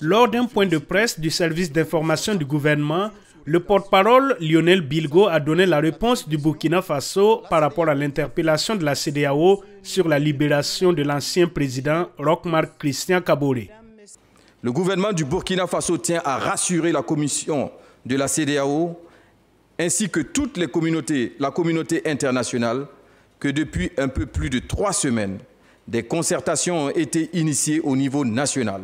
Lors d'un point de presse du service d'information du gouvernement, le porte-parole Lionel Bilgo a donné la réponse du Burkina Faso par rapport à l'interpellation de la CDAO sur la libération de l'ancien président Rochmar Christian Kabore. Le gouvernement du Burkina Faso tient à rassurer la commission de la CDAO ainsi que toutes les communautés, la communauté internationale, que depuis un peu plus de trois semaines, des concertations ont été initiées au niveau national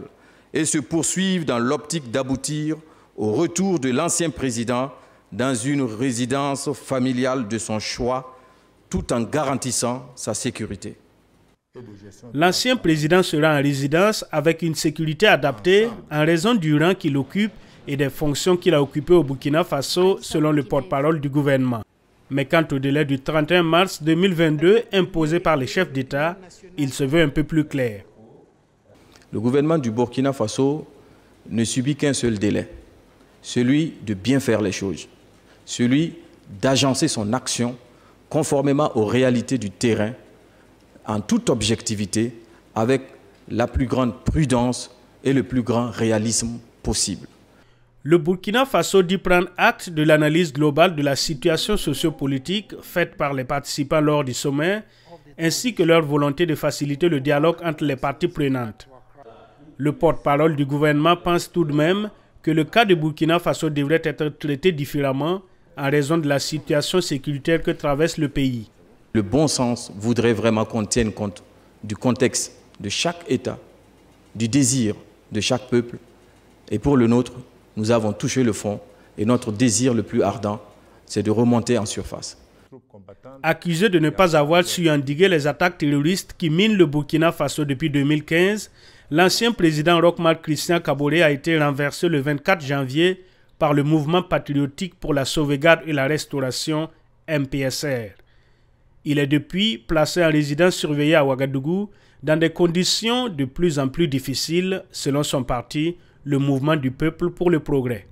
et se poursuivent dans l'optique d'aboutir au retour de l'ancien président dans une résidence familiale de son choix, tout en garantissant sa sécurité. L'ancien président sera en résidence avec une sécurité adaptée en raison du rang qu'il occupe et des fonctions qu'il a occupées au Burkina Faso, selon le porte-parole du gouvernement. Mais quant au délai du 31 mars 2022 imposé par les chefs d'État, il se veut un peu plus clair le gouvernement du Burkina Faso ne subit qu'un seul délai, celui de bien faire les choses, celui d'agencer son action conformément aux réalités du terrain, en toute objectivité, avec la plus grande prudence et le plus grand réalisme possible. Le Burkina Faso dit prendre acte de l'analyse globale de la situation sociopolitique faite par les participants lors du sommet, ainsi que leur volonté de faciliter le dialogue entre les parties prenantes. Le porte-parole du gouvernement pense tout de même que le cas de Burkina Faso devrait être traité différemment en raison de la situation sécuritaire que traverse le pays. Le bon sens voudrait vraiment qu'on tienne compte du contexte de chaque État, du désir de chaque peuple. Et pour le nôtre, nous avons touché le fond et notre désir le plus ardent, c'est de remonter en surface. Accusé de ne pas avoir su endiguer les attaques terroristes qui minent le Burkina Faso depuis 2015, L'ancien président Rockmar Christian Kabore a été renversé le 24 janvier par le mouvement patriotique pour la sauvegarde et la restauration MPSR. Il est depuis placé en résidence surveillée à Ouagadougou dans des conditions de plus en plus difficiles selon son parti, le mouvement du peuple pour le progrès.